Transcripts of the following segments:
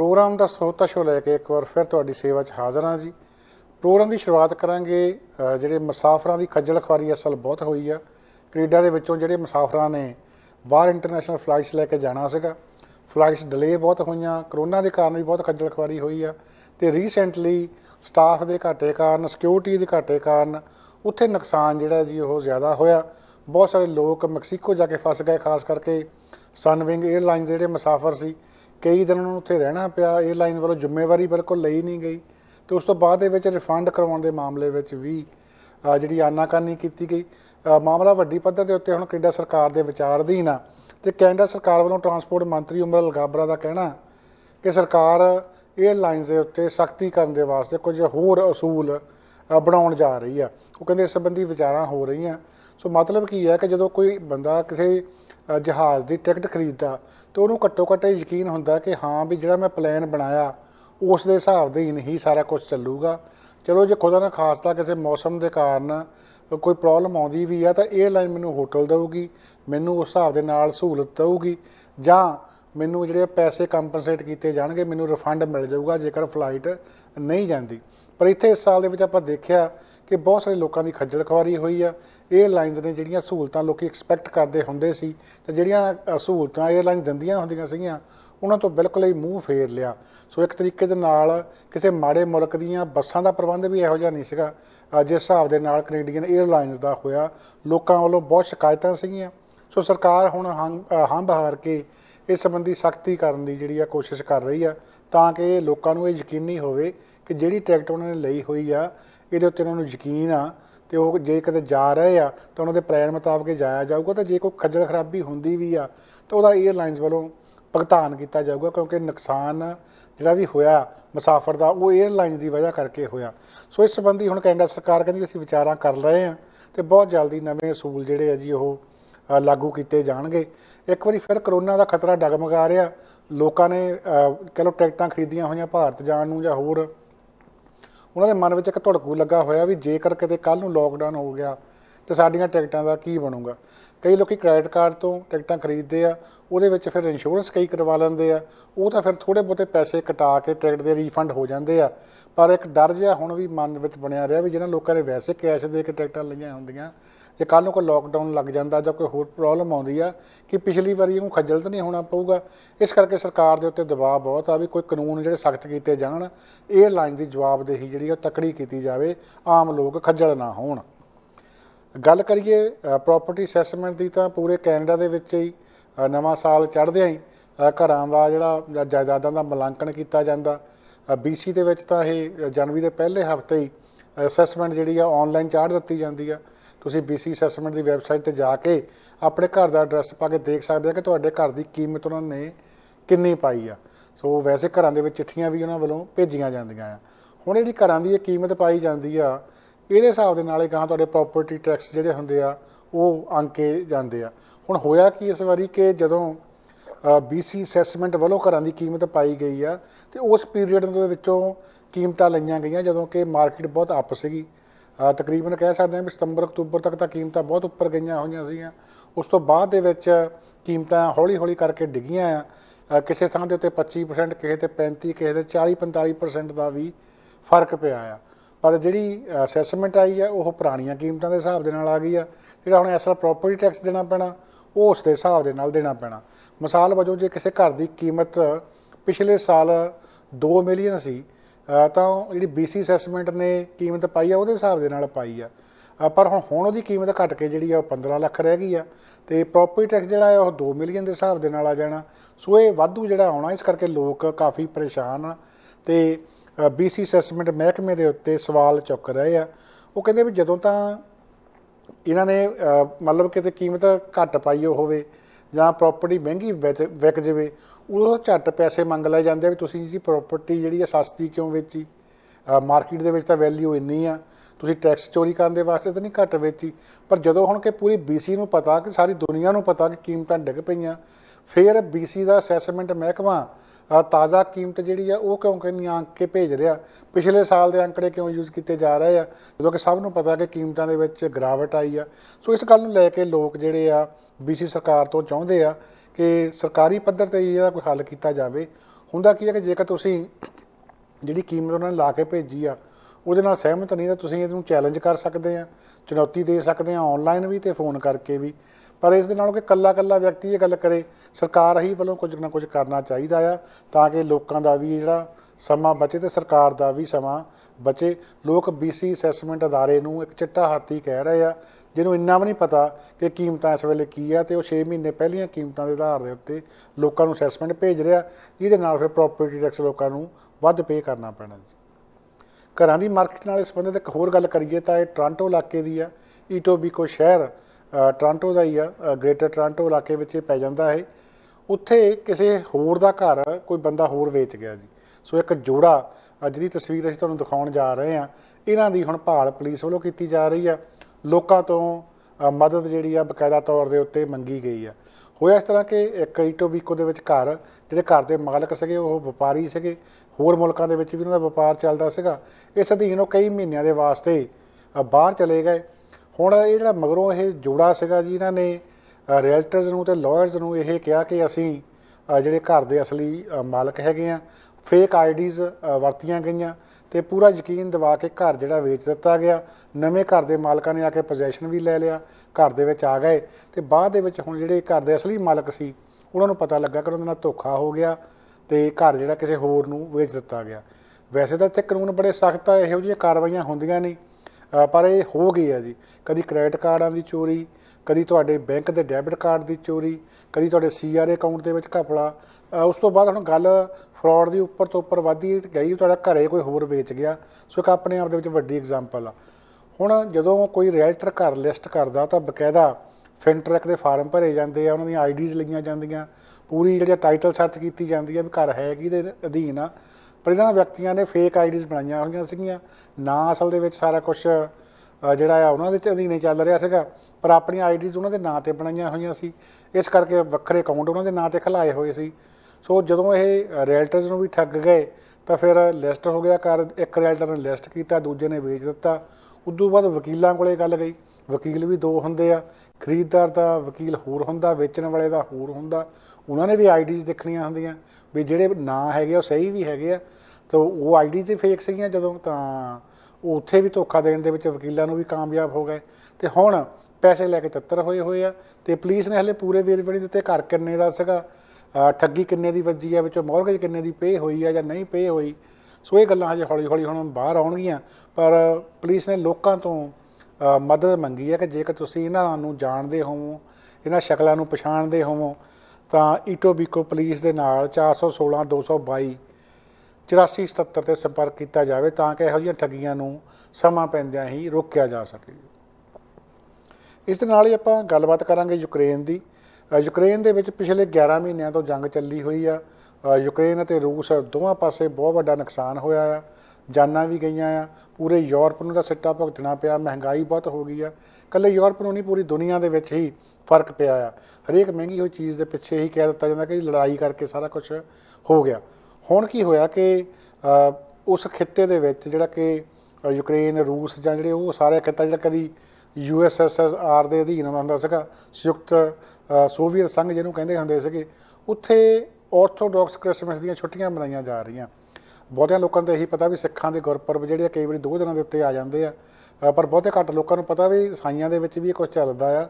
programme ਦਾ ਸਰੋਤਾ show ਲੈ ਕੇ ਇੱਕ ਵਾਰ ਫਿਰ ਤੁਹਾਡੀ ਸੇਵਾ 'ਚ ਹਾਜ਼ਰ ਹਾਂ ਜੀ ਪ੍ਰੋਗਰਾਮ ਦੀ ਸ਼ੁਰੂਆਤ ਕਰਾਂਗੇ ਜਿਹੜੇ ਮੁਸਾਫਰਾਂ ਦੀ ਖੱਜਲ ਖਵਾਰੀ ਅਸਲ ਬਹੁਤ ਹੋਈ ਆ ਕੈਨੇਡਾ ਦੇ ਵਿੱਚੋਂ ਜਿਹੜੇ ਮੁਸਾਫਰਾਂ ਨੇ ਬਾਹਰ ਇੰਟਰਨੈਸ਼ਨਲ ਫਲਾਈਟਸ ਲੈ ਕੇ ਜਾਣਾ ਸੀਗਾ ਫਲਾਈਟਸ ਡਿਲੇ ਬਹੁਤ ਹੋਈਆਂ ਕਰੋਨਾ ਦੇ ਕਾਰਨ ਵੀ ਬਹੁਤ ਖੱਜਲ ਖਵਾਰੀ ਹੋਈ ਆ ਤੇ ਰੀਸੈਂਟਲੀ ਸਟਾਫ ਦੇ ਘਾਟੇ ਕਾਰਨ ਸਿਕਿਉਰਿਟੀ ਦੇ ਘਾਟੇ ਕਾਰਨ ਉੱਥੇ ਨੁਕਸਾਨ ਜਿਹੜਾ ਜੀ ਉਹ ਜ਼ਿਆਦਾ ਹੋਇਆ ਬਹੁਤ ਸਾਰੇ ਲੋਕ ਮੈਕਸੀਕੋ ਜਾ ਕੇ ਫਸ ਗਏ ਖਾਸ ਕਰਕੇ ਸਨਵਿੰਗ 에ਅਰਲਾਈਨਸ ਜਿਹੜੇ ਮੁਸਾਫਰ ਸੀ ਕਈ ਦਿਨ ਉਹਨਾਂ ਨੂੰ ਉੱਥੇ ਰਹਿਣਾ ਪਿਆ 에ਅਰਲਾਈਨ ਵੱਲੋਂ ਜ਼ਿੰਮੇਵਾਰੀ ਬਿਲਕੁਲ ਲਈ ਨਹੀਂ ਗਈ ਤੇ ਉਸ ਤੋਂ ਬਾਅਦ ਦੇ ਵਿੱਚ ਰਿਫੰਡ ਕਰਵਾਉਣ ਦੇ ਮਾਮਲੇ ਵਿੱਚ ਵੀ ਜਿਹੜੀ ਆਨਾਕਾਨੀ ਕੀਤੀ ਗਈ ਮਾਮਲਾ ਵੱਡੀ ਪੱਧਰ ਦੇ ਉੱਤੇ ਹੁਣ ਕੈਨੇਡਾ ਸਰਕਾਰ ਦੇ ਵਿਚਾਰ ਦੀ ਆ ਤੇ ਕੈਨੇਡਾ ਸਰਕਾਰ ਵੱਲੋਂ ਟਰਾਂਸਪੋਰਟ ਮੰਤਰੀ ਉਮਰ ਅਲਗਾਬਰਾ ਦਾ ਕਹਿਣਾ ਕਿ ਸਰਕਾਰ 에ਅਰਲਾਈਨਸ ਦੇ ਉੱਤੇ ਸਖਤੀ ਕਰਨ ਦੇ ਵਾਸਤੇ ਕੁਝ ਹੋਰ ਅਸੂਲ ਬਣਾਉਣ ਜਾ ਰਹੀ ਆ ਉਹ ਕਹਿੰਦੇ ਇਸ ਸੰਬੰਧੀ ਵਿਚਾਰਾਂ ਹੋ ਰਹੀਆਂ ਸੋ ਮਤਲਬ ਕੀ ਹੈ ਕਿ ਜਦੋਂ ਕੋਈ ਬੰਦਾ ਕਿਸੇ ਜਹਾਜ਼ ਦੀ ਟਿਕਟ ਖਰੀਦਦਾ ਤੇ ਉਹਨੂੰ ਘੱਟੋ ਘੱਟ ਯਕੀਨ ਹੁੰਦਾ ਕਿ ਹਾਂ ਵੀ ਜਿਹੜਾ ਮੈਂ ਪਲਾਨ ਬਣਾਇਆ ਉਸ ਦੇ ਹਿਸਾਬ ਦੇ ਹੀ ਨਹੀਂ ਸਾਰਾ ਕੁਝ ਚੱਲੂਗਾ ਚਲੋ ਜੇ ਖੁਦਾ ਨਾ ਖਾਸਤਾ ਕਿਸੇ ਮੌਸਮ ਦੇ ਕਾਰਨ ਕੋਈ ਪ੍ਰੋਬਲਮ ਆਉਂਦੀ ਵੀ ਆ ਤਾਂ 에ਅਰਲਾਈਨ ਮੈਨੂੰ ਹੋਟਲ ਦੇਊਗੀ ਮੈਨੂੰ ਉਸ ਹਿਸਾਬ ਦੇ ਨਾਲ ਸਹੂਲਤ ਦੇਊਗੀ ਜਾਂ ਮੈਨੂੰ ਜਿਹੜੇ ਪੈਸੇ ਕੰਪਨਸੇਟ ਕੀਤੇ ਜਾਣਗੇ ਮੈਨੂੰ ਰਿਫੰਡ ਮਿਲ ਜਾਊਗਾ ਜੇਕਰ ਫਲਾਈਟ ਨਹੀਂ ਜਾਂਦੀ ਪਰ ਇੱਥੇ ਇਸ ਸਾਲ ਦੇ ਵਿੱਚ ਆਪਾਂ ਦੇਖਿਆ ਕਿ ਬਹੁਤ ਸਾਰੇ ਲੋਕਾਂ ਦੀ ਖੱਜਲ ਖਵਾਰੀ ਹੋਈ ਆ 에ਅਰਲਾਈਨਸ ਨੇ ਜਿਹੜੀਆਂ ਸਹੂਲਤਾਂ ਲੋਕੀ ਐਕਸਪੈਕਟ ਕਰਦੇ ਹੁੰਦੇ ਸੀ ਤੇ ਜਿਹੜੀਆਂ ਸਹੂਲਤਾਂ 에ਅਰਲਾਈਨਸ ਦਿੰਦੀਆਂ ਹੁੰਦੀਆਂ ਸੀਗੀਆਂ ਉਹਨਾਂ ਤੋਂ ਬਿਲਕੁਲ ਹੀ ਮੂੰਹ ਫੇਰ ਲਿਆ ਸੋ ਇੱਕ ਤਰੀਕੇ ਦੇ ਨਾਲ ਕਿਸੇ ਮਾੜੇ ਮੁਲਕ ਦੀਆਂ ਬੱਸਾਂ ਦਾ ਪ੍ਰਬੰਧ ਵੀ ਇਹੋ ਜਿਹਾ ਨਹੀਂ ਸੀਗਾ ਜਿਸ ਹਿਸਾਬ ਦੇ ਨਾਲ ਕੈਨੇਡੀਅਨ 에ਅਰਲਾਈਨਸ ਦਾ ਹੋਇਆ ਲੋਕਾਂ ਵੱਲੋਂ ਬਹੁਤ ਸ਼ਿਕਾਇਤਾਂ ਸੀਗੀਆਂ ਸੋ ਸਰਕਾਰ ਹੁਣ ਹੰਬ ਹਾਰ ਕੇ ਇਸ ਸੰਬੰਧੀ ਸਖਤੀ ਕਰਨ ਦੀ ਜਿਹੜੀ ਆ ਕੋਸ਼ਿਸ਼ ਕਰ ਰਹੀ ਆ ਤਾਂ ਕਿ ਲੋਕਾਂ ਨੂੰ ਇਹ ਯਕੀਨੀ ਹੋਵੇ ਕਿ ਜਿਹੜੀ ਟਿਕਟ ਉਹਨਾਂ ਨੇ ਲਈ ਹੋਈ ਆ ਇਹਦੇ ਉੱਤੇ ਉਹਨਾਂ ਨੂੰ ਯਕੀਨ ਆ ਤੇ ਉਹ ਜੇ ਕਦੇ ਜਾ ਰਹੇ ਆ ਤਾਂ ਉਹਨਾਂ ਦੇ ਪਲਾਨ ਮੁਤਾਬਕ ਜਾਇਆ ਜਾਊਗਾ ਤਾਂ ਜੇ ਕੋਈ ਖੱਜਲ ਖਰਾਬੀ ਹੁੰਦੀ ਵੀ ਆ ਤਾਂ ਉਹਦਾ 에ਅਰਲਾਈਨਸ ਵੱਲੋਂ ਭੁਗਤਾਨ ਕੀਤਾ ਜਾਊਗਾ ਕਿਉਂਕਿ ਨੁਕਸਾਨ ਜਿਹੜਾ ਵੀ ਹੋਇਆ ਮੁਸਾਫਰ ਦਾ ਉਹ 에ਅਰਲਾਈਨ ਦੀ ਵਜ੍ਹਾ ਕਰਕੇ ਹੋਇਆ ਸੋ ਇਸ ਸੰਬੰਧੀ ਹੁਣ ਕੈਨੇਡਾ ਸਰਕਾਰ ਕਹਿੰਦੀ ਅਸੀਂ ਵਿਚਾਰਾਂ ਕਰ ਰਹੇ ਆ ਤੇ ਬਹੁਤ ਜਲਦੀ ਨਵੇਂ ਅਸੂਲ ਜਿਹੜੇ ਆ ਜੀ ਉਹ ਲਾਗੂ ਕੀਤੇ ਜਾਣਗੇ ਇੱਕ ਵਾਰੀ ਫਿਰ ਕਰੋਨਾ ਦਾ ਖਤਰਾ ਡਗਮਗਾ ਰਿਹਾ ਲੋਕਾਂ ਨੇ ਕਹ ਲੋ ਟਿਕਟਾਂ ਖਰੀਦੀਆਂ ਹੋਈਆਂ ਭਾਰਤ ਜਾਣ ਨੂੰ ਜਾਂ ਹੋਰ ਉਹਨਾਂ ਦੇ ਮਨ ਵਿੱਚ ਇੱਕ ਧੜਕੂ ਲੱਗਾ ਹੋਇਆ ਵੀ ਜੇਕਰ ਕਿਤੇ ਕੱਲ ਨੂੰ ਲੋਕਡਾਊਨ ਹੋ ਗਿਆ ਤੇ ਸਾਡੀਆਂ ਟਿਕਟਾਂ ਦਾ ਕੀ ਬਣੂਗਾ ਕਈ ਲੋਕੀ ਕ੍ਰੈਡਿਟ ਕਾਰਡ ਤੋਂ ਟਿਕਟਾਂ ਖਰੀਦਦੇ ਆ ਉਹਦੇ ਵਿੱਚ ਫਿਰ ਇੰਸ਼ੋਰੈਂਸ ਕਈ ਕਰਵਾ ਲੈਂਦੇ ਆ ਉਹ ਤਾਂ ਫਿਰ ਥੋੜੇ ਬੋਤੇ ਪੈਸੇ ਕਟਾ ਕੇ ਟਿਕਟ ਦੇ ਰੀਫੰਡ ਹੋ ਜਾਂਦੇ ਆ ਪਰ ਇੱਕ ਡਰ ਜਿਹਾ ਹੁਣ ਵੀ ਮਨ ਵਿੱਚ ਬਣਿਆ ਰਿਹਾ ਵੀ ਜਿਹਨਾਂ ਲੋਕਾਂ ਨੇ ਵੈਸੇ ਕੈਸ਼ ਦੇ ਕੇ ਟਿਕਟਾਂ ਲਈਆਂ ਹੁੰਦੀਆਂ ਜੇ ਕੱਲ ਨੂੰ ਕੋਈ ਲੋਕਡਾਊਨ ਲੱਗ ਜਾਂਦਾ ਜਾਂ ਕੋਈ ਹੋਰ ਪ੍ਰੋਬਲਮ ਆਉਂਦੀ ਆ ਕਿ ਪਿਛਲੀ ਵਾਰੀ ਇਹਨੂੰ ਖੱਜਲ ਤਾਂ ਨਹੀਂ ਹੋਣਾ ਪਊਗਾ ਇਸ ਕਰਕੇ ਸਰਕਾਰ ਦੇ ਉੱਤੇ ਦਬਾਅ ਬਹੁਤ ਆ ਵੀ ਕੋਈ ਕਾਨੂੰਨ ਜਿਹੜੇ ਸਖਤ ਕੀਤੇ ਜਾਣ ਲਾਈਨ ਦੀ ਜਵਾਬਦੇਹੀ ਜਿਹੜੀ ਉਹ ਤਕੜੀ ਕੀਤੀ ਜਾਵੇ ਆਮ ਲੋਕ ਖੱਜਲ ਨਾ ਹੋਣ ਗੱਲ ਕਰੀਏ ਪ੍ਰਾਪਰਟੀ ਅਸੈਸਮੈਂਟ ਦੀ ਤਾਂ ਪੂਰੇ ਕੈਨੇਡਾ ਦੇ ਵਿੱਚ ਹੀ ਨਵਾਂ ਸਾਲ ਚੜ੍ਹਦਿਆਂ ਹੀ ਘਰਾਂ ਦਾ ਜਿਹੜਾ ਜਾਇਦਾਦਾਂ ਦਾ ਮਲਾਂਕਣ ਕੀਤਾ ਜਾਂਦਾ BC ਦੇ ਵਿੱਚ ਤਾਂ ਇਹ ਜਨਵਰੀ ਦੇ ਪਹਿਲੇ ਹਫਤੇ ਹੀ ਅਸੈਸਮੈਂਟ ਜਿਹੜੀ ਆ ਆਨਲਾਈਨ ਚਾੜ ਦਿੱਤੀ ਜਾਂਦੀ ਆ ਤੁਸੀਂ BC ਅਸੈਸਮੈਂਟ ਦੀ ਵੈਬਸਾਈਟ ਤੇ ਜਾ ਕੇ ਆਪਣੇ ਘਰ ਦਾ ਐਡਰੈਸ ਪਾ ਕੇ ਦੇਖ ਸਕਦੇ ਆ ਕਿ ਤੁਹਾਡੇ ਘਰ ਦੀ ਕੀਮਤ ਉਹਨਾਂ ਨੇ ਕਿੰਨੀ ਪਾਈ ਆ ਸੋ ਵੈਸੇ ਘਰਾਂ ਦੇ ਵਿੱਚ ਚਿੱਠੀਆਂ ਵੀ ਉਹਨਾਂ ਵੱਲੋਂ ਭੇਜੀਆਂ ਜਾਂਦੀਆਂ ਆ ਹੁਣ ਜਿਹੜੀ ਘਰਾਂ ਦੀ ਇਹ ਕੀਮਤ ਪਾਈ ਜਾਂਦੀ ਆ ਇਹਦੇ ਹਿਸਾਬ ਦੇ ਨਾਲ ਇਹ ਗਾਂ ਤੁਹਾਡੇ ਪ੍ਰਾਪਰਟੀ ਟੈਕਸ ਜਿਹੜੇ ਹੁੰਦੇ ਆ ਉਹ ਅੰਕੇ ਜਾਂਦੇ ਆ ਹੁਣ ਹੋਇਆ ਕੀ ਇਸ ਵਾਰੀ ਕਿ ਜਦੋਂ BC ਅਸੈਸਮੈਂਟ ਵੱਲੋਂ ਘਰਾਂ ਦੀ ਕੀਮਤ ਪਾਈ ਗਈ ਆ ਤੇ ਉਸ ਪੀਰੀਅਡ ਦੇ ਵਿੱਚੋਂ ਕੀਮਤਾਂ ਲਈਆਂ ਗਈਆਂ ਜਦੋਂ ਕਿ ਮਾਰਕੀਟ ਬਹੁਤ ਅਪ ਸੀਗੀ ਤਕਰੀਬਨ ਕਹਿ ਸਕਦੇ ਹਾਂ ਕਿ ਸਤੰਬਰ ਅਕਤੂਬਰ ਤੱਕ ਤਾਂ ਕੀਮਤਾਂ ਬਹੁਤ ਉੱਪਰ ਗਈਆਂ ਹੋਈਆਂ ਸੀਗੀਆਂ ਉਸ ਤੋਂ ਬਾਅਦ ਦੇ ਵਿੱਚ ਕੀਮਤਾਂ ਹੌਲੀ-ਹੌਲੀ ਕਰਕੇ ਡਿੱਗੀਆਂ ਆ ਕਿਸੇ ਥਾਂ ਦੇ ਉੱਤੇ 25% ਕਿਸੇ ਤੇ 35 ਕਿਸੇ ਤੇ 40 45% ਦਾ ਵੀ ਫਰਕ ਪਿਆ ਆ ਪਰ ਜਿਹੜੀ ਅਸੈਸਮੈਂਟ ਆਈ ਆ ਉਹ ਪੁਰਾਣੀਆਂ ਕੀਮਤਾਂ ਦੇ ਹਿਸਾਬ ਦੇ ਨਾਲ ਆ ਗਈ ਆ ਜਿਹੜਾ ਹੁਣ ਇਸ ਪ੍ਰਾਪਰਟੀ ਟੈਕਸ ਦੇਣਾ ਪੈਣਾ ਉਹ ਉਸ ਦੇ ਹਿਸਾਬ ਦੇ ਨਾਲ ਦੇਣਾ ਪੈਣਾ ਮਿਸਾਲ ਵਜੋਂ ਜੇ ਕਿਸੇ ਘਰ ਦੀ ਕੀਮਤ ਪਿਛਲੇ ਸਾਲ 2 ਮਿਲੀਅਨ ਸੀ ਤਾਂ ਜਿਹੜੀ BC ਅਸੈਸਮੈਂਟ ਨੇ ਕੀਮਤ ਪਾਈ ਆ ਉਹਦੇ ਹਿਸਾਬ ਦੇ ਨਾਲ ਪਾਈ ਆ ਪਰ ਹੁਣ ਹੁਣ ਉਹਦੀ ਕੀਮਤ ਘਟ ਕੇ ਜਿਹੜੀ ਆ ਉਹ 15 ਲੱਖ ਰਹਿ ਗਈ ਆ ਤੇ ਪ੍ਰਾਪਰਟੀ ਟੈਕਸ ਜਿਹੜਾ ਆ ਉਹ 2 ਮਿਲੀਅਨ ਦੇ ਹਿਸਾਬ ਦੇ ਨਾਲ ਆ ਜਾਣਾ ਸੋ ਇਹ ਵਾਧੂ ਜਿਹੜਾ ਆਉਣਾ ਇਸ ਕਰਕੇ ਲੋਕ ਕਾਫੀ ਪਰੇਸ਼ਾਨ ਆ ਤੇ BC ਅਸੈਸਮੈਂਟ ਮਹਿਕਮੇ ਦੇ ਉੱਤੇ ਸਵਾਲ ਚੁੱਕ ਰਹੇ ਆ ਉਹ ਕਹਿੰਦੇ ਵੀ ਜਦੋਂ ਤਾਂ ਇਹਨਾਂ ਨੇ ਮਤਲਬ ਕਿਤੇ ਕੀਮਤ ਘੱਟ ਪਾਈ ਹੋਵੇ ਜਾਂ ਪ੍ਰਾਪਰਟੀ ਮਹਿੰਗੀ ਵਿਕ ਜਾਵੇ ਉਹ ਝੱਟ ਪੈਸੇ ਮੰਗ ਲਏ ਜਾਂਦੇ ਵੀ ਤੁਸੀਂ ਜੀ ਪ੍ਰਾਪਰਟੀ ਜਿਹੜੀ ਹੈ ਸਸਤੀ ਕਿਉਂ ਵੇਚੀ ਮਾਰਕੀਟ ਦੇ ਵਿੱਚ ਤਾਂ ਵੈਲਿਊ ਇੰਨੀ ਆ ਤੁਸੀਂ ਟੈਕਸ ਚੋਰੀ ਕਰਨ ਦੇ ਵਾਸਤੇ ਤਾਂ ਨਹੀਂ ਘੱਟ ਵੇਚੀ ਪਰ ਜਦੋਂ ਹੁਣ ਕਿ ਪੂਰੀ BC ਨੂੰ ਪਤਾ ਕਿ ਸਾਰੀ ਦੁਨੀਆ ਨੂੰ ਪਤਾ ਕਿ ਕੀਮਤਾਂ ਡਿੱਗ ਪਈਆਂ ਫਿਰ BC ਦਾ ਅਸੈਸਮੈਂਟ ਮਹਿਕਮਾ ਤਾਜ਼ਾ ਕੀਮਤ ਜਿਹੜੀ ਆ ਉਹ ਕਿਉਂ ਕਿੰਨੀ ਆਂਕ ਕੇ ਭੇਜ ਰਿਹਾ ਪਿਛਲੇ ਸਾਲ ਦੇ ਅੰਕੜੇ ਕਿਉਂ ਯੂਜ਼ ਕੀਤੇ ਜਾ ਰਹੇ ਆ ਜਦੋਂ ਕਿ ਸਭ ਨੂੰ ਪਤਾ ਕਿ ਕੀਮਤਾਂ ਦੇ ਵਿੱਚ ਗਰਾਵਟ ਆਈ ਆ ਸੋ ਇਸ ਗੱਲ ਨੂੰ ਲੈ ਕੇ ਲੋਕ ਜਿਹੜੇ ਆ BC ਸਰਕਾਰ ਤੋਂ ਚਾਹੁੰਦੇ ਆ ਕਿ ਸਰਕਾਰੀ ਪੱਧਰ ਤੇ ਇਹਦਾ ਕੋਈ ਹੱਲ ਕੀਤਾ ਜਾਵੇ ਹੁੰਦਾ ਕੀ ਹੈ ਕਿ ਜੇਕਰ ਤੁਸੀਂ ਜਿਹੜੀ ਕੀਮਤ ਉਹਨਾਂ ਨੇ ਲਾ ਕੇ ਭੇਜੀ ਆ ਉਹਦੇ ਨਾਲ ਸਹਿਮਤ ਨਹੀਂ ਤਾਂ ਤੁਸੀਂ ਇਹਨੂੰ ਚੈਲੰਜ ਕਰ ਸਕਦੇ ਆ ਚੁਣੌਤੀ ਦੇ ਸਕਦੇ ਆ ਆਨਲਾਈਨ ਵੀ ਤੇ ਫੋਨ ਕਰਕੇ ਵੀ ਪਰ ਇਸ ਦੇ ਨਾਲ ਕਿ ਕੱਲਾ ਕੱਲਾ ਵਿਅਕਤੀ ਇਹ ਗੱਲ ਕਰੇ ਸਰਕਾਰ ਹੀ ਵੱਲੋਂ ਕੁਝ ਨਾ ਕੁਝ ਕਰਨਾ ਚਾਹੀਦਾ ਆ ਤਾਂ ਕਿ ਲੋਕਾਂ ਦਾ ਵੀ ਜਿਹੜਾ ਸਮਾਂ ਬਚੇ ਤੇ ਸਰਕਾਰ ਦਾ ਵੀ ਸਮਾਂ ਬਚੇ ਲੋਕ ਬੀਸੀ ਅਸੈਸਮੈਂਟ ਅਦਾਰੇ ਨੂੰ ਇੱਕ ਚਿੱਟਾ ਹਾਤੀ ਕਹਿ ਰਹੇ ਆ ਜਿਹਨੂੰ ਇੰਨਾ ਵੀ ਨਹੀਂ ਪਤਾ ਕਿ ਕੀਮਤਾਂ ਇਸ ਵੇਲੇ ਕੀ ਆ ਤੇ ਉਹ 6 ਮਹੀਨੇ ਪਹਿਲੀਆਂ ਕੀਮਤਾਂ ਦੇ ਆਧਾਰ ਦੇ ਉੱਤੇ ਲੋਕਾਂ ਨੂੰ ਅਸੈਸਮੈਂਟ ਭੇਜ ਰਿਹਾ ਜਿਹਦੇ ਨਾਲ ਫਿਰ ਪ੍ਰਾਪਰਟੀ ਟੈਕਸ ਲੋਕਾਂ ਨੂੰ ਵੱਧ ਪੇ ਕਰਨਾ ਪੈਣਾ ਜੀ ਘਰਾਂ ਦੀ ਮਾਰਕੀਟ ਨਾਲ ਸੰਬੰਧਿਤ ਇੱਕ ਹੋਰ ਗੱਲ ਕਰੀਏ ਤਾਂ ਇਹ ਟ੍ਰਾਂਟੋ ਇਲਾਕੇ ਦੀ ਆ ਈਟੋਬੀਕੋ ਸ਼ਹਿਰ ਟ੍ਰਾਂਟੋ ਦਾ ਹੀ ਆ ਗ੍ਰੇਟਰ ਟ੍ਰਾਂਟੋ ਇਲਾਕੇ ਵਿੱਚ ਇਹ ਪੈ ਜਾਂਦਾ ਹੈ ਉੱਥੇ ਕਿਸੇ ਹੋਰ ਦਾ ਘਰ ਕੋਈ ਬੰਦਾ ਹੋਰ ਵੇਚ ਗਿਆ ਜੀ ਸੋ ਇੱਕ ਜੋੜਾ ਅੱਜ ਦੀ ਤਸਵੀਰ ਅਸੀਂ ਤੁਹਾਨੂੰ ਦਿਖਾਉਣ ਜਾ ਰਹੇ ਹਾਂ ਇਹਨਾਂ ਦੀ ਹੁਣ ਭਾਲ ਪੁਲਿਸ ਵੱਲੋਂ ਕੀਤੀ ਜਾ ਰਹੀ ਹੈ ਲੋਕਾਂ ਤੋਂ ਮਦਦ ਜਿਹੜੀ ਆ ਬਕਾਇਦਾ ਤੌਰ ਦੇ ਉੱਤੇ ਮੰਗੀ ਗਈ ਆ ਹੋਇਆ ਇਸ ਤਰ੍ਹਾਂ ਕਿ ਇੱਕ ਇਟੋਬੀਕੋ ਦੇ ਵਿੱਚ ਘਰ ਜਿਹੜੇ ਘਰ ਦੇ ਮਾਲਕ ਸੀਗੇ ਉਹ ਵਪਾਰੀ ਸੀਗੇ ਹੋਰ ਮੁਲਕਾਂ ਦੇ ਵਿੱਚ ਵੀ ਉਹਨਾਂ ਦਾ ਵਪਾਰ ਚੱਲਦਾ ਸੀਗਾ ਇਸ ਅਧੀਨ ਉਹ ਕਈ ਮਹੀਨਿਆਂ ਦੇ ਵਾਸਤੇ ਬਾਹਰ ਚਲੇ ਗਏ ਹੁਣ ਇਹ ਜਿਹੜਾ ਮਗਰੋਂ ਇਹ ਜੋੜਾ ਸੀਗਾ ਜੀ ਇਹਨਾਂ ਨੇ ਰੀਅਲਟਰਸ ਨੂੰ ਤੇ ਲਾਇਰਸ ਨੂੰ ਇਹ ਕਿਹਾ ਕਿ ਅਸੀਂ ਜਿਹੜੇ ਘਰ ਦੇ ਅਸਲੀ ਮਾਲਕ ਹੈਗੇ ਆ ਫੇਕ ਆਈਡੀਜ਼ ਵਰਤੀਆਂ ਗਈਆਂ ਤੇ ਪੂਰਾ ਯਕੀਨ ਦਿਵਾ ਕੇ ਘਰ ਜਿਹੜਾ ਵੇਚ ਦਿੱਤਾ ਗਿਆ ਨਵੇਂ ਘਰ ਦੇ ਮਾਲਕਾਂ ਨੇ ਆ ਕੇ ਪੋਜੈਸ਼ਨ ਵੀ ਲੈ ਲਿਆ ਘਰ ਦੇ ਵਿੱਚ ਆ ਗਏ ਤੇ ਬਾਅਦ ਦੇ ਵਿੱਚ ਹੁਣ ਜਿਹੜੇ ਘਰ ਦੇ ਅਸਲੀ ਮਾਲਕ ਸੀ ਉਹਨਾਂ ਨੂੰ ਪਤਾ ਲੱਗਾ ਕਿ ਉਹਨਾਂ ਨਾਲ ਧੋਖਾ ਹੋ ਗਿਆ ਤੇ ਘਰ ਜਿਹੜਾ ਕਿਸੇ ਹੋਰ ਨੂੰ ਵੇਚ ਦਿੱਤਾ ਗਿਆ ਵੈਸੇ ਤਾਂ ਇੱਥੇ ਕਾਨੂੰਨ ਬੜੇ ਸਖਤ ਆ ਇਹੋ ਜਿਹੀਆਂ ਕਾਰਵਾਈਆਂ ਹੁੰਦੀਆਂ ਨਹੀਂ ਪਰ ਇਹ ਹੋ ਗਈ ਹੈ ਜੀ ਕਦੀ ਕ੍ਰੈਡਿਟ ਕਾਰਡਾਂ ਦੀ ਚੋਰੀ ਕਦੀ ਤੁਹਾਡੇ ਬੈਂਕ ਦੇ ਡੈਬਿਟ ਕਾਰਡ ਦੀ ਚੋਰੀ ਕਦੀ ਤੁਹਾਡੇ ਸੀਆਰਏ ਅਕਾਊਂਟ ਦੇ ਵਿੱਚ ਘਪਲਾ ਉਸ ਤੋਂ ਬਾਅਦ ਹੁਣ ਗੱਲ ਫਰਾਡ ਦੀ ਉੱਪਰ ਤੋਂ ਉੱਪਰ ਵਧਦੀ ਗਈ ਤੁਹਾਡਾ ਘਰੇ ਕੋਈ ਹੋਰ ਵੇਚ ਗਿਆ ਸੋ ਇੱਕ ਆਪਣੇ ਆਪ ਦੇ ਵਿੱਚ ਵੱਡੀ ਐਗਜ਼ਾਮਪਲ ਆ ਹੁਣ ਜਦੋਂ ਕੋਈ ਰੈਲਟਰ ਘਰ ਲਿਸਟ ਕਰਦਾ ਤਾਂ ਬਕਾਇਦਾ ਫਿਨਟ੍ਰੈਕ ਦੇ ਫਾਰਮ ਭਰੇ ਜਾਂਦੇ ਆ ਉਹਨਾਂ ਦੀਆਂ ਆਈਡੀਜ਼ ਲਈਆਂ ਜਾਂਦੀਆਂ ਪੂਰੀ ਜਿਹੜੀ ਟਾਈਟਲ ਸਰਚ ਕੀਤੀ ਜਾਂਦੀ ਹੈ ਵੀ ਘਰ ਹੈ ਕਿਹਦੇ ਅਧੀਨ ਆ ਪਰ ਇਹਨਾਂ ਵਿਅਕਤੀਆਂ ਨੇ ਫੇਕ ਆਈਡੀਜ਼ ਬਣਾਈਆਂ ਹੋਈਆਂ ਸੀਗੀਆਂ ਨਾ ਅਸਲ ਦੇ ਵਿੱਚ ਸਾਰਾ ਕੁਝ ਜਿਹੜਾ ਆ ਉਹਨਾਂ ਦੇ ਅਧੀਨ ਚੱਲ ਰਿਹਾ ਸੀਗਾ ਪਰ ਆਪਣੀਆਂ ਆਈਡੀਜ਼ ਉਹਨਾਂ ਦੇ ਨਾਂ ਤੇ ਬਣਾਈਆਂ ਹੋਈਆਂ ਸੀ ਇਸ ਕਰਕੇ ਵੱਖਰੇ ਅਕਾਊਂਟ ਉਹਨਾਂ ਦੇ ਨਾਂ ਤੇ ਖਲਾਏ ਹੋਏ ਸੀ ਸੋ ਜਦੋਂ ਇਹ ਰੈਲਟਰਸ ਨੂੰ ਵੀ ਠੱਗ ਗਏ ਤਾਂ ਫਿਰ ਲਿਸਟ ਹੋ ਗਿਆ ਕਰ ਇੱਕ ਰੈਲਟਰ ਨੇ ਲਿਸਟ ਕੀਤਾ ਦੂਜੇ ਨੇ ਵੇਚ ਦਿੱਤਾ ਉਦੋਂ ਬਾਅਦ ਵਕੀਲਾਂ ਕੋਲੇ ਗੱਲ ਗਈ ਵਕੀਲ ਵੀ ਦੋ ਹੁੰਦੇ ਆ ਖਰੀਦਦਾਰ ਦਾ ਵਕੀਲ ਹੋਰ ਹੁੰਦਾ ਵੇਚਣ ਵਾਲੇ ਦਾ ਹੋਰ ਹੁੰਦਾ ਉਹਨਾਂ ਨੇ ਵੀ ਆਈਡੀਜ਼ ਦੇਖਣੀਆਂ ਹੁੰਦੀਆਂ ਵੀ ਜਿਹੜੇ ਨਾਂ ਹੈਗੇ ਉਹ ਸਹੀ ਵੀ ਹੈਗੇ ਆ ਤਾਂ ਉਹ ਆਈਡੀ ਤੇ ਫੇਕ ਸੀਗੀਆਂ ਜਦੋਂ ਤਾਂ ਉਹ ਉੱਥੇ ਵੀ ਧੋਖਾ ਦੇਣ ਦੇ ਵਿੱਚ ਵਕੀਲਾਂ ਨੂੰ ਵੀ ਕਾਮਯਾਬ ਹੋ ਗਏ ਤੇ ਹੁਣ ਪੈਸੇ ਲੈ ਕੇ ਤੱਤਰ ਹੋਏ ਹੋਏ ਆ ਤੇ ਪੁਲਿਸ ਨੇ ਹਲੇ ਪੂਰੇ ਵੇਰਵੇ ਨਹੀਂ ਦਿੱਤੇ ਘਰ ਕਿੰਨੇ ਦਾ ਸੀਗਾ ਠੱਗੀ ਕਿੰਨੇ ਦੀ ਵੱਜੀ ਆ ਵਿੱਚੋਂ ਮੌਰਗੇਜ ਕਿੰਨੇ ਦੀ ਪੇ ਹੋਈ ਆ ਜਾਂ ਨਹੀਂ ਪੇ ਹੋਈ ਸੋ ਇਹ ਗੱਲਾਂ ਹਜੇ ਹੌਲੀ ਹੌਲੀ ਹੁਣ ਬਾਹਰ ਆਉਣਗੀਆਂ ਪਰ ਪੁਲਿਸ ਨੇ ਲੋਕਾਂ ਤੋਂ ਮਦਦ ਮੰਗੀ ਹੈ ਕਿ ਜੇਕਰ ਤੁਸੀਂ ਇਹਨਾਂ ਨੂੰ ਜਾਣਦੇ ਹੋਵੋ ਇਹਨਾਂ ਸ਼ਕਲਾਂ ਨੂੰ ਪਛਾਣਦੇ ਹੋਵੋ ਤਾਂ ਈਟੋਬੀਕੋ ਪੁਲਿਸ ਦੇ ਨਾਲ 416 222 8477 ਤੇ ਸੰਪਰਕ ਕੀਤਾ ਜਾਵੇ ਤਾਂ ਕਿ ਇਹੋ ਜਿਹੀਆਂ ਠੱਗੀਆਂ ਨੂੰ ਸਮਾਂ ਪੈਂਦਿਆਂ ਹੀ ਰੋਕਿਆ ਜਾ ਸਕੇ ਇਸ ਦੇ ਨਾਲ ਹੀ ਆਪਾਂ ਗੱਲਬਾਤ ਕਰਾਂਗੇ ਯੂਕਰੇਨ ਦੀ ਯੂਕਰੇਨ ਦੇ ਵਿੱਚ ਪਿਛਲੇ 11 ਮਹੀਨਿਆਂ ਤੋਂ ਜੰਗ ਚੱਲੀ ਹੋਈ ਆ ਯੂਕਰੇਨ ਅਤੇ ਰੂਸ ਦੋਵਾਂ ਪਾਸੇ ਬਹੁਤ ਵੱਡਾ ਨੁਕਸਾਨ ਹੋਇਆ ਆ ਜਾਨਾਂ ਵੀ ਗਈਆਂ ਆ ਪੂਰੇ ਯੂਰਪ ਨੂੰ ਦਾ ਸਿੱਟਾ ਭੁਗਤਣਾ ਪਿਆ ਮਹਿੰਗਾਈ ਬਹੁਤ ਹੋ ਗਈ ਆ ਕੱਲੇ ਯੂਰਪ ਨੂੰ ਨਹੀਂ ਪੂਰੀ ਦੁਨੀਆ ਦੇ ਵਿੱਚ ਹੀ ਫਰਕ ਪਿਆ ਆ ਹਰੇਕ ਮਹਿੰਗੀ ਹੋਈ ਚੀਜ਼ ਦੇ ਪਿੱਛੇ ਹੀ ਕਹਿ ਦਿੱਤਾ ਜਾਂਦਾ ਕਿ ਲੜਾਈ ਕਰਕੇ ਸਾਰਾ ਕੁਝ ਹੋ ਗਿਆ ਹੁਣ ਕੀ ਹੋਇਆ ਕਿ ਉਸ ਖਿੱਤੇ ਦੇ ਵਿੱਚ ਜਿਹੜਾ ਕਿ ਯੂਕਰੇਨ ਰੂਸ ਜਾਂ ਜਿਹੜੇ ਉਹ ਸਾਰੇ ਖਿੱਤਾ ਜਿਹੜਾ ਕਦੀ ਯੂਐਸਐਸਆਰ ਦੇ ਅਧੀਨ ਹੁੰਦਾ ਸੀਗਾ ਸੰਯੁਕਤ ਸੋਵੀਅਤ ਸੰਘ ਜਿਹਨੂੰ ਕਹਿੰਦੇ ਹੁੰਦੇ ਸੀਗੇ ਉੱਥੇ ਆਰਥੋਡਾਕਸ ਕ੍ਰਿਸਮਸ ਦੀਆਂ ਛੁੱਟੀਆਂ ਮਨਾਈਆਂ ਜਾ ਰਹੀਆਂ ਬਹੁਤਿਆਂ ਲੋਕਾਂ ਨੂੰ ਇਹੀ ਪਤਾ ਵੀ ਸਿੱਖਾਂ ਦੇ ਗੁਰਪੁਰਬ ਜਿਹੜੇ ਕਈ ਵਾਰੀ ਦੋ ਦਿਨਾਂ ਦੇ ਉੱਤੇ ਆ ਜਾਂਦੇ ਆ ਪਰ ਬਹੁਤੇ ਘੱਟ ਲੋਕਾਂ ਨੂੰ ਪਤਾ ਵੀ ਸਾਈਆਂ ਦੇ ਵਿੱਚ ਵੀ ਇਹ ਕੁਝ ਚੱਲਦਾ ਆ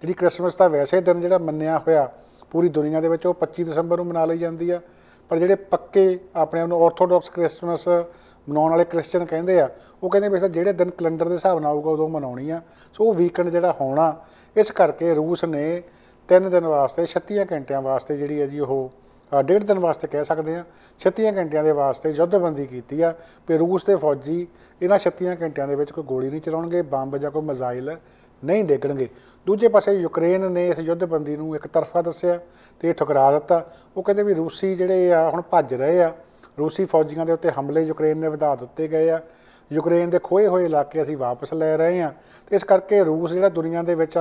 ਜਿਹੜੀ ਕ੍ਰਿਸਮਸ ਦਾ ਵੈਸੇ ਦਿਨ ਜਿਹੜਾ ਮੰਨਿਆ ਹੋਇਆ ਪੂਰੀ ਦੁਨੀਆ ਦੇ ਵਿੱਚ ਉਹ 25 ਦਸੰਬਰ ਨੂੰ ਮਨਾ ਲਈ ਜਾਂਦੀ ਆ ਪਰ ਜਿਹੜੇ ਪੱਕੇ ਆਪਣੇ ਆਪ ਨੂੰ ਆਰਥੋਡਾਕਸ ਕ੍ਰਿਸਮਸ ਮਨਾਉਣ ਵਾਲੇ ਕ੍ਰਿਸਚੀਅਨ ਕਹਿੰਦੇ ਆ ਉਹ ਕਹਿੰਦੇ ਵੀ ਜਿਹੜੇ ਦਿਨ ਕੈਲੰਡਰ ਦੇ ਹਿਸਾਬ ਨਾਲ ਆਊਗਾ ਉਦੋਂ ਮਨਾਉਣੀ ਆ ਸੋ ਉਹ ਵੀਕਐਂਡ ਜਿਹੜਾ ਹੋਣਾ ਇਸ ਕਰਕੇ ਰੂਸ ਨੇ ਤਿੰਨ ਦਿਨ ਵਾਸਤੇ 36 ਘੰਟਿਆਂ ਵਾਸਤੇ ਜਿਹੜੀ ਹੈ ਜੀ ਉਹ ਡੇਢ ਦਿਨ ਵਾਸਤੇ ਕਹਿ ਸਕਦੇ ਆ 36 ਘੰਟਿਆਂ ਦੇ ਵਾਸਤੇ ਯੁੱਧਬੰਦੀ ਕੀਤੀ ਆ ਕਿ ਰੂਸ ਦੇ ਫੌਜੀ ਇਹਨਾਂ 36 ਘੰਟਿਆਂ ਦੇ ਵਿੱਚ ਕੋਈ ਗੋਲੀ ਨਹੀਂ ਚਲਾਉਣਗੇ ਬੰਬ ਜਾਂ ਕੋਈ ਮਿਜ਼ਾਈਲ ਨਹੀਂ ਡੇਗਣਗੇ ਦੂਜੇ ਪਾਸੇ ਯੂਕਰੇਨ ਨੇ ਇਸ ਯੁੱਧਬੰਦੀ ਨੂੰ ਇੱਕ ਤਰਫਾ ਦੱਸਿਆ ਤੇ ਇਹ ਠੁਕਰਾ ਦਿੱਤਾ ਉਹ ਕਹਿੰਦੇ ਵੀ ਰੂਸੀ ਜਿਹੜੇ ਆ ਹੁਣ ਭੱਜ ਰਹੇ ਆ ਰੂਸੀ ਫੌਜੀਆਂ ਦੇ ਉੱਤੇ ਹਮਲੇ ਯੂਕਰੇਨ ਨੇ ਵਧਾ ਦਿੱਤੇ ਗਏ ਆ ਯੂਕਰੇਨ ਦੇ ਖੋਏ ਹੋਏ ਇਲਾਕੇ ਅਸੀਂ ਵਾਪਸ ਲੈ ਰਹੇ ਆ ਇਸ ਕਰਕੇ ਰੂਸ ਜਿਹੜਾ ਦੁਨੀਆ ਦੇ ਵਿੱਚ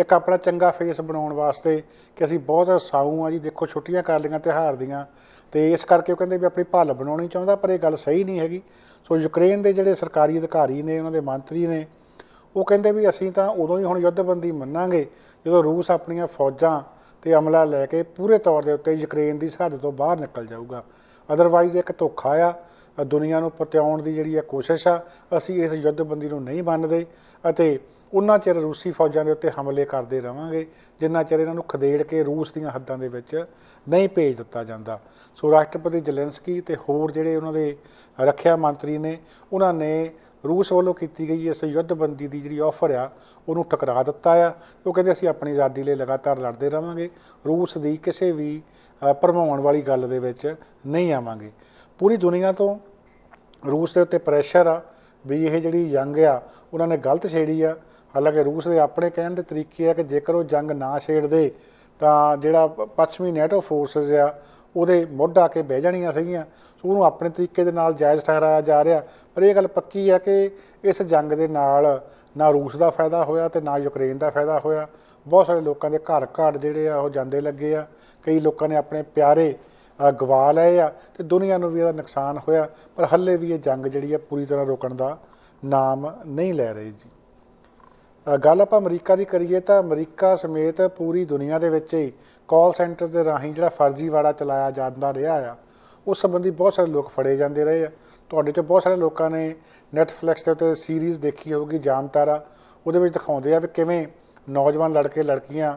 ਇੱਕ ਆਪਣਾ ਚੰਗਾ ਫੇਸ ਬਣਾਉਣ ਵਾਸਤੇ ਕਿ ਅਸੀਂ ਬਹੁਤ ਸਾਊ ਆ ਜੀ ਦੇਖੋ ਛੁੱਟੀਆਂ ਕਰ ਲਈਆਂ ਤਿਹਾਰ ਦੀਆਂ ਤੇ ਇਸ ਕਰਕੇ ਉਹ ਕਹਿੰਦੇ ਵੀ ਆਪਣੀ ਭਾਲ ਬਣਾਉਣੀ ਚਾਹੁੰਦਾ ਪਰ ਇਹ ਗੱਲ ਸਹੀ ਨਹੀਂ ਹੈਗੀ ਸੋ ਯੂਕਰੇਨ ਦੇ ਜਿਹੜੇ ਸਰਕਾਰੀ ਅਧਿਕਾਰੀ ਨੇ ਉਹਨਾਂ ਦੇ ਮੰਤਰੀ ਨੇ ਉਹ ਕਹਿੰਦੇ ਵੀ ਅਸੀਂ ਤਾਂ ਉਦੋਂ ਹੀ ਹੁਣ ਯੁੱਧਬੰਦੀ ਮੰਨਾਂਗੇ ਜਦੋਂ ਰੂਸ ਆਪਣੀਆਂ ਫੌਜਾਂ ਤੇ ਅਮਲਾ ਲੈ ਕੇ ਪੂਰੇ ਤੌਰ ਦੇ ਉੱਤੇ ਯੂਕਰੇਨ ਦੀ ਸਰਹੱਦ ਤੋਂ ਬਾਹਰ ਨਿਕਲ ਜਾਊਗਾ ਅਦਰਵਾਈਜ਼ ਇੱਕ ਧੋਖਾ ਆ ਦੁਨੀਆ ਨੂੰ ਪਤਿਆਉਣ ਦੀ ਜਿਹੜੀ ਹੈ ਕੋਸ਼ਿਸ਼ ਆ ਅਸੀਂ ਇਸ ਯੁੱਧਬੰਦੀ ਨੂੰ ਨਹੀਂ ਮੰਨਦੇ ਅਤੇ ਉਹਨਾਂ ਚਿਰ ਰੂਸੀ ਫੌਜਾਂ ਦੇ ਉੱਤੇ ਹਮਲੇ ਕਰਦੇ ਰਵਾਂਗੇ ਜਿੰਨਾ ਚਿਰ ਇਹਨਾਂ ਨੂੰ ਖਦੇੜ ਕੇ ਰੂਸ ਦੀਆਂ ਹੱਦਾਂ ਦੇ ਵਿੱਚ ਨਹੀਂ ਭੇਜ ਦਿੱਤਾ ਜਾਂਦਾ ਸੋ ਰਾਸ਼ਟਰਪਤੀ ਜਲੈਂਸਕੀ ਤੇ ਹੋਰ ਜਿਹੜੇ ਉਹਨਾਂ ਦੇ ਰੱਖਿਆ ਮੰਤਰੀ ਨੇ ਉਹਨਾਂ ਨੇ ਰੂਸ ਵੱਲੋਂ ਕੀਤੀ ਗਈ ਇਸ ਯੁੱਧਬੰਦੀ ਦੀ ਜਿਹੜੀ ਆਫਰ ਆ ਉਹਨੂੰ ਟਕਰਾ ਦਿੱਤਾ ਆ ਉਹ ਕਹਿੰਦੇ ਅਸੀਂ ਆਪਣੀ ਆਜ਼ਾਦੀ ਲਈ ਲਗਾਤਾਰ ਲੜਦੇ ਰਵਾਂਗੇ ਰੂਸ ਦੀ ਕਿਸੇ ਵੀ ਪਰਮਾਉਣ ਵਾਲੀ ਗੱਲ ਦੇ ਵਿੱਚ ਨਹੀਂ ਆਵਾਂਗੇ ਪੂਰੀ ਦੁਨੀਆ ਤੋਂ ਰੂਸ ਦੇ ਉੱਤੇ ਪ੍ਰੈਸ਼ਰ ਆ ਵੀ ਇਹ ਜਿਹੜੀ ਜੰਗ ਆ ਉਹਨਾਂ ਨੇ ਗਲਤ ਛੇੜੀ ਆ ਹਾਲਾਂਕਿ ਰੂਸ ਦੇ ਆਪਣੇ ਕਹਿਣ ਦੇ ਤਰੀਕੇ ਆ ਕਿ ਜੇਕਰ ਉਹ ਜੰਗ ਨਾ ਛੇੜਦੇ ਤਾਂ ਜਿਹੜਾ ਪੱਛਮੀ ਨੈਟੋ ਫੋਰਸਸ ਆ ਉਹਦੇ ਮੁੱਢ ਆ ਕੇ ਬਹਿ ਜਾਣੀਆਂ ਸਹੀਆਂ ਸੋ ਉਹਨੂੰ ਆਪਣੇ ਤਰੀਕੇ ਦੇ ਨਾਲ ਜਾਇਜ਼ ਠਹਿਰਾਇਆ ਜਾ ਰਿਹਾ ਪਰ ਇਹ ਗੱਲ ਪੱਕੀ ਆ ਕਿ ਇਸ ਜੰਗ ਦੇ ਨਾਲ ਨਾ ਰੂਸ ਦਾ ਫਾਇਦਾ ਹੋਇਆ ਤੇ ਨਾ ਯੂਕਰੇਨ ਦਾ ਫਾਇਦਾ ਹੋਇਆ ਬਹੁਤ ਸਾਰੇ ਲੋਕਾਂ ਦੇ ਘਰ ਘਾਟ ਜਿਹੜੇ ਆ ਉਹ ਜਾਂਦੇ ਲੱਗੇ ਆ ਕਈ ਲੋਕਾਂ ਨੇ ਆਪਣੇ ਪਿਆਰੇ ਗਵਾ ਲਏ ਆ ਤੇ ਦੁਨੀਆ ਨੂੰ ਵੀ ਇਹਦਾ ਨੁਕਸਾਨ ਹੋਇਆ ਪਰ ਹੱਲੇ ਵੀ ਇਹ ਜੰਗ ਜਿਹੜੀ ਆ ਪੂਰੀ ਤਰ੍ਹਾਂ ਰੋਕਣ ਦਾ ਨਾਮ ਨਹੀਂ ਲੈ ਰਹੀ ਜੀ ਗੱਲ ਆਪਾਂ ਅਮਰੀਕਾ ਦੀ ਕਰੀਏ ਤਾਂ ਅਮਰੀਕਾ ਸਮੇਤ ਪੂਰੀ ਦੁਨੀਆ ਦੇ ਵਿੱਚ ਹੀ ਕਾਲ ਸੈਂਟਰ ਦੇ ਰਾਹੀਂ ਜਿਹੜਾ ਫਰਜ਼ੀਵਾੜਾ ਚਲਾਇਆ ਜਾਂਦਾ ਰਿਹਾ ਆ ਉਸ ਸੰਬੰਧੀ ਬਹੁਤ ਸਾਰੇ ਲੋਕ ਫੜੇ ਜਾਂਦੇ ਰਹੇ ਆ ਤੁਹਾਡੇ ਤੇ ਬਹੁਤ ਸਾਰੇ ਲੋਕਾਂ ਨੇ ਨੈਟਫਲਿਕਸ ਦੇ ਉੱਤੇ ਸੀਰੀਜ਼ ਦੇਖੀ ਹੋਊਗੀ ਜਾਮਤਾਰਾ ਉਹਦੇ ਵਿੱਚ ਦਿਖਾਉਂਦੇ ਆ ਕਿ ਕਿਵੇਂ ਨੌਜਵਾਨ ਲੜਕੇ ਲੜਕੀਆਂ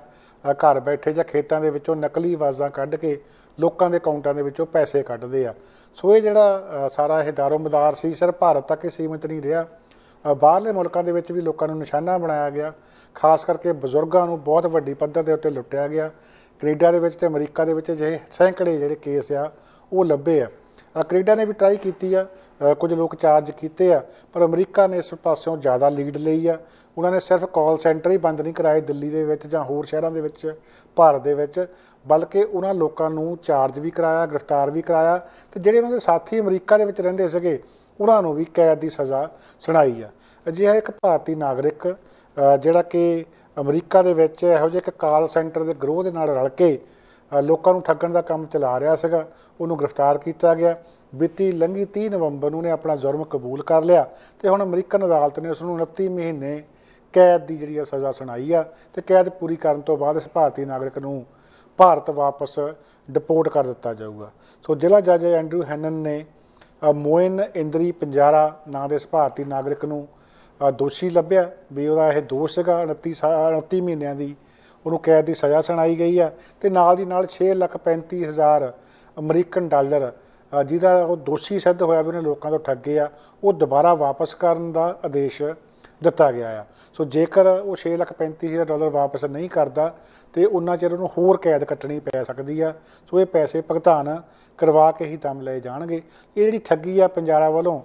ਘਰ ਬੈਠੇ ਜਾਂ ਖੇਤਾਂ ਦੇ ਵਿੱਚੋਂ ਨਕਲੀ ਆਵਾਜ਼ਾਂ ਕੱਢ ਕੇ ਲੋਕਾਂ ਦੇ ਅਕਾਊਂਟਾਂ ਦੇ ਵਿੱਚੋਂ ਪੈਸੇ ਕੱਢਦੇ ਆ ਸੋ ਇਹ ਜਿਹੜਾ ਸਾਰਾ ਇਹ ਦਾਰੋਮਦਾਰ ਸੀ ਸਿਰਫ ਭਾਰਤ ਤੱਕ ਹੀ ਸੀਮਿਤ ਨਹੀਂ ਰਿਹਾ ਬਾਹਰਲੇ ਮੁਲਕਾਂ ਦੇ ਵਿੱਚ ਵੀ ਲੋਕਾਂ ਨੂੰ ਨਿਸ਼ਾਨਾ ਬਣਾਇਆ ਗਿਆ ਖਾਸ ਕਰਕੇ ਬਜ਼ੁਰਗਾਂ ਨੂੰ ਬਹੁਤ ਵੱਡੀ ਪੱਧਰ ਦੇ ਉੱਤੇ ਲੁੱਟਿਆ ਗਿਆ ਕੈਨੇਡਾ ਦੇ ਵਿੱਚ ਤੇ ਅਮਰੀਕਾ ਦੇ ਵਿੱਚ ਜਿਹੇ ਸੈਂਕੜੇ ਜਿਹੜੇ ਕੇਸ ਆ ਉਹ ਲੱਭੇ ਆ ਕੈਨੇਡਾ ਨੇ ਵੀ ਟਰਾਈ ਕੀਤੀ ਆ ਕੁਝ ਲੋਕ ਚਾਰਜ ਕੀਤੇ ਆ ਪਰ ਅਮਰੀਕਾ ਨੇ ਇਸ ਪਾਸਿਓਂ ਜ਼ਿਆਦਾ ਲੀਡ ਲਈ ਆ ਉਹਨਾਂ ਨੇ ਸਿਰਫ ਕਾਲ ਸੈਂਟਰ ਹੀ ਬੰਦ ਨਹੀਂ ਕਰਾਏ ਦਿੱਲੀ ਦੇ ਵਿੱਚ ਜਾਂ ਹੋਰ ਸ਼ਹਿਰਾਂ ਦੇ ਵਿੱਚ ਭਾਰਤ ਦੇ ਵਿੱਚ ਬਲਕਿ ਉਹਨਾਂ ਲੋਕਾਂ ਨੂੰ ਚਾਰਜ ਵੀ ਕਰਾਇਆ ਗ੍ਰਿਫਤਾਰ ਵੀ ਕਰਾਇਆ ਤੇ ਜਿਹੜੇ ਉਹਨਾਂ ਦੇ ਸਾਥੀ ਅਮਰੀਕਾ ਦੇ ਵਿੱਚ ਰਹਿੰਦੇ ਸੀਗੇ ਉਹਨਾਂ ਨੂੰ ਵੀ ਕੈਦ ਦੀ ਸਜ਼ਾ ਸੁਣਾਈ ਆ ਅਜਿਹਾ ਇੱਕ ਭਾਰਤੀ ਨਾਗਰਿਕ ਜਿਹੜਾ ਕਿ ਅਮਰੀਕਾ ਦੇ ਵਿੱਚ ਇਹੋ ਜਿਹੇ ਇੱਕ ਕਾਲ ਸੈਂਟਰ ਦੇ ਗਰੋਹ ਦੇ ਨਾਲ ਰਲ ਕੇ ਲੋਕਾਂ ਨੂੰ ਠੱਗਣ ਦਾ ਕੰਮ ਚਲਾ ਰਿਹਾ ਸੀਗਾ ਉਹਨੂੰ ਗ੍ਰਿਫਤਾਰ ਕੀਤਾ ਗਿਆ ਬੀਤੀ ਲੰਗੀ 30 ਨਵੰਬਰ ਨੂੰ ਨੇ ਆਪਣਾ ਜੁਰਮ ਕਬੂਲ ਕਰ ਲਿਆ ਤੇ ਹੁਣ ਅਮਰੀਕਨ ਅਦਾਲਤ ਨੇ ਉਸ ਨੂੰ 29 ਮਹੀਨੇ ਕੈਦ ਦੀ ਜਿਹੜੀ ਸਜ਼ਾ ਸੁਣਾਈ ਆ ਤੇ ਕੈਦ ਪੂਰੀ ਕਰਨ ਤੋਂ ਬਾਅਦ ਇਸ ਭਾਰਤੀ ਨਾਗਰਿਕ ਨੂੰ ਭਾਰਤ ਵਾਪਸ ਡਿਪੋਰਟ ਕਰ ਦਿੱਤਾ ਜਾਊਗਾ ਸੋ ਜ਼ਿਲ੍ਹਾ ਜੱਜ ਐਂਡਰੂ ਹੈਨਨ ਨੇ ਮੋਇਨ ਇੰਦਰੀ ਪੰਜਾਰਾ ਨਾਂ ਦੇ ਇਸ ਭਾਰਤੀ ਨਾਗਰਿਕ ਨੂੰ ਦੋਸ਼ੀ ਲੱਭਿਆ ਵੀ ਉਹਦਾ ਇਹ ਦੋਸ਼ ਸੀਗਾ 29 29 ਮਹੀਨਿਆਂ ਦੀ ਉਹਨੂੰ ਕੈਦ ਦੀ ਸਜ਼ਾ ਸੁਣਾਈ ਗਈ ਹੈ ਤੇ ਨਾਲ ਦੀ ਨਾਲ 6,35,000 ਅਮਰੀਕਨ ਡਾਲਰ ਜਿਹਦਾ ਉਹ ਦੋਸ਼ੀ ਸਿੱਧ ਹੋਇਆ ਵੀ ਉਹਨੇ ਲੋਕਾਂ ਤੋਂ ਠੱਗੇ ਆ ਉਹ ਦੁਬਾਰਾ ਵਾਪਸ ਕਰਨ ਦਾ ਆਦੇਸ਼ ਦਿੱਤਾ ਗਿਆ ਆ ਸੋ ਜੇਕਰ ਉਹ 6,35,000 ਡਾਲਰ ਵਾਪਸ ਨਹੀਂ ਕਰਦਾ ਤੇ ਉਹਨਾਂ ਚਿਰ ਉਹਨੂੰ ਹੋਰ ਕੈਦ ਕੱਟਣੀ ਪੈ ਸਕਦੀ ਆ ਸੋ ਇਹ ਪੈਸੇ ਭੁਗਤਾਨ ਕਰਵਾ ਕੇ ਹੀ ਦਮ ਲਏ ਜਾਣਗੇ ਇਹ ਜਿਹੜੀ ਠੱਗੀ ਆ ਪੰਜਾਰਾ ਵੱਲੋਂ